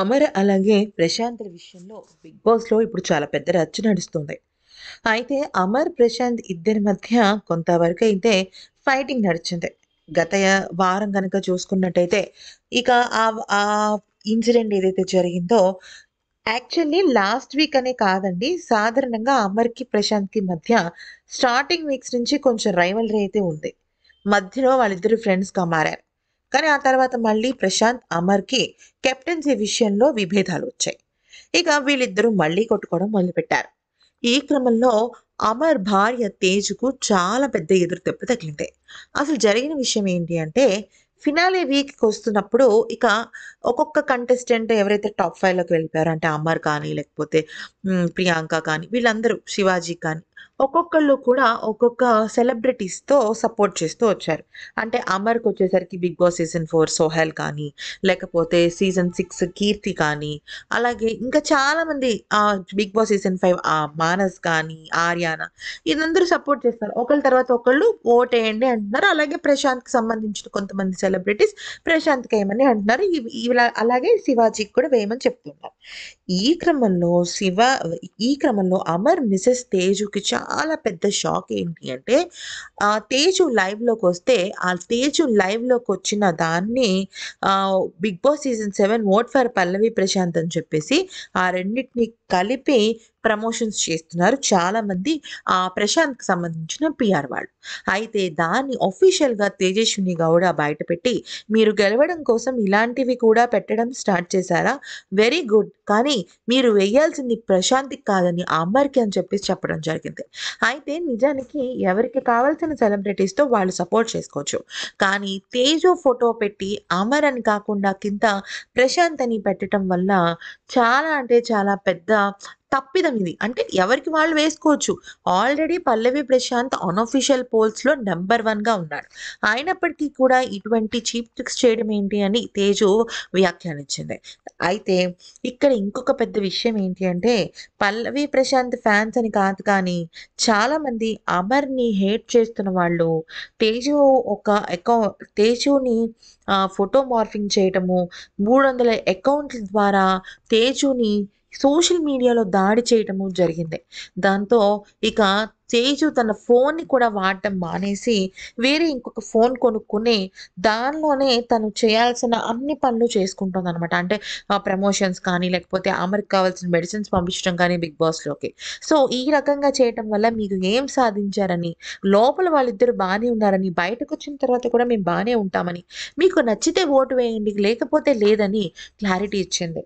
అమర్ అలాగే ప్రశాంత్ విషయంలో బిగ్ బాస్లో ఇప్పుడు చాలా పెద్ద రచ్చ నడుస్తుంది అయితే అమర్ ప్రశాంత్ ఇద్దరి మధ్య కొంతవరకు అయితే ఫైటింగ్ నడిచింది గత వారం కనుక చూసుకున్నట్టయితే ఇక ఆ ఇన్సిడెంట్ ఏదైతే జరిగిందో యాక్చువల్లీ లాస్ట్ వీక్ అనే కాదండి సాధారణంగా అమర్కి ప్రశాంత్కి మధ్య స్టార్టింగ్ వీక్స్ నుంచి కొంచెం రీ అయితే ఉంది మధ్యలో వాళ్ళిద్దరు ఫ్రెండ్స్గా మారారు కానీ ఆ తర్వాత మళ్ళీ ప్రశాంత్ అమర్కి కెప్టెన్సీ విషయంలో విభేదాలు వచ్చాయి ఇక వీళ్ళిద్దరూ మళ్ళీ కొట్టుకోవడం మొదలుపెట్టారు ఈ క్రమంలో అమర్ భార్య తేజ్కు చాలా పెద్ద ఎదురు దెబ్బ తగిలింది అసలు జరిగిన విషయం ఏంటి అంటే ఫినాలే వీక్కి వస్తున్నప్పుడు ఇక ఒక్కొక్క కంటెస్టెంట్ ఎవరైతే టాప్ ఫైవ్లోకి వెళ్ళిపోయారో అంటే అమర్ కానీ లేకపోతే ప్రియాంక కానీ వీళ్ళందరూ శివాజీ కానీ ఒక్కొక్కళ్ళు కూడా ఒక్కొక్క సెలబ్రిటీస్తో సపోర్ట్ చేస్తూ వచ్చారు అంటే అమర్కి వచ్చేసరికి Bigg Boss season four Sohel కానీ లేకపోతే సీజన్ సిక్స్ కీర్తి కానీ అలాగే ఇంకా చాలామంది Bigg Boss season five Maanas కానీ ఆర్యానా ఇదందరూ సపోర్ట్ చేస్తారు ఒకళ్ళ తర్వాత ఒకళ్ళు ఓటేయండి అంటున్నారు అలాగే ప్రశాంత్కి సంబంధించిన కొంతమంది సెలబ్రిటీస్ ప్రశాంత్కి వేయమని అంటున్నారు ఇలా అలాగే శివాజీకి కూడా వేయమని చెప్తున్నారు ఈ క్రమంలో శివ ఈ క్రమంలో అమర్ మిసెస్ తేజుకి చాలా పెద్ద షాక్ ఏంటి అంటే ఆ తేజు లైవ్లోకి వస్తే ఆ తేజు లైవ్లోకి వచ్చిన దాన్ని Bigg Boss season seven vote for Pallavi Prashanth అని చెప్పేసి ఆ రెండింటిని కలిపి ప్రమోషన్స్ చేస్తున్నారు చాలామంది ఆ ప్రశాంత్కి సంబంధించిన పిఆర్ వాళ్ళు అయితే దాన్ని ఒఫీషియల్గా తేజస్విని గౌడ బయటపెట్టి మీరు గెలవడం కోసం ఇలాంటివి కూడా పెట్టడం స్టార్ట్ చేశారా వెరీ గుడ్ కానీ మీరు వేయాల్సింది ప్రశాంత్కి కాదని అమ్మర్కి అని చెప్పేసి చెప్పడం జరిగింది అయితే నిజానికి ఎవరికి కావాల్సిన సెలబ్రిటీస్తో వాళ్ళు సపోర్ట్ చేసుకోవచ్చు కానీ తేజో ఫోటో పెట్టి అమర్ అని కాకుండా కింద ప్రశాంత్ అని పెట్టడం వల్ల చాలా అంటే చాలా పెద్ద తప్పిదం ఇది అంటే ఎవరికి వాళ్ళు వేసుకోవచ్చు ఆల్రెడీ పల్లవి ప్రశాంత్ అన్అఫీషియల్ పోల్స్లో నెంబర్ వన్గా ఉన్నాడు అయినప్పటికీ కూడా ఇటువంటి చీప్ ట్రిక్స్ చేయడం ఏంటి అని తేజు వ్యాఖ్యానించింది అయితే ఇక్కడ ఇంకొక పెద్ద విషయం ఏంటి అంటే పల్లవి ప్రశాంత్ ఫ్యాన్స్ అని కాదు కానీ చాలామంది అమర్ని హేట్ చేస్తున్న వాళ్ళు తేజు ఒక అకౌంట్ తేజుని ఫోటో మార్ఫింగ్ చేయటము మూడు వందల అకౌంట్ల ద్వారా తేజుని సోషల్ మీడియాలో దాడి చేయటము జరిగింది దాంతో ఇక తేజు తన ఫోన్ని కూడా వాడటం మానేసి వేరే ఇంకొక ఫోన్ కొనుక్కుని దానిలోనే తను చేయాల్సిన అన్ని పనులు చేసుకుంటుంది అనమాట అంటే ప్రమోషన్స్ కానీ లేకపోతే అమెరికా కావాల్సిన మెడిసిన్స్ పంపించడం కానీ బిగ్ బాస్లోకి సో ఈ రకంగా చేయటం వల్ల మీకు ఏం సాధించారని లోపల వాళ్ళిద్దరు బాగానే ఉన్నారని బయటకు వచ్చిన తర్వాత కూడా మేము బాగానే ఉంటామని మీకు నచ్చితే ఓటు వేయండి లేకపోతే లేదని క్లారిటీ ఇచ్చింది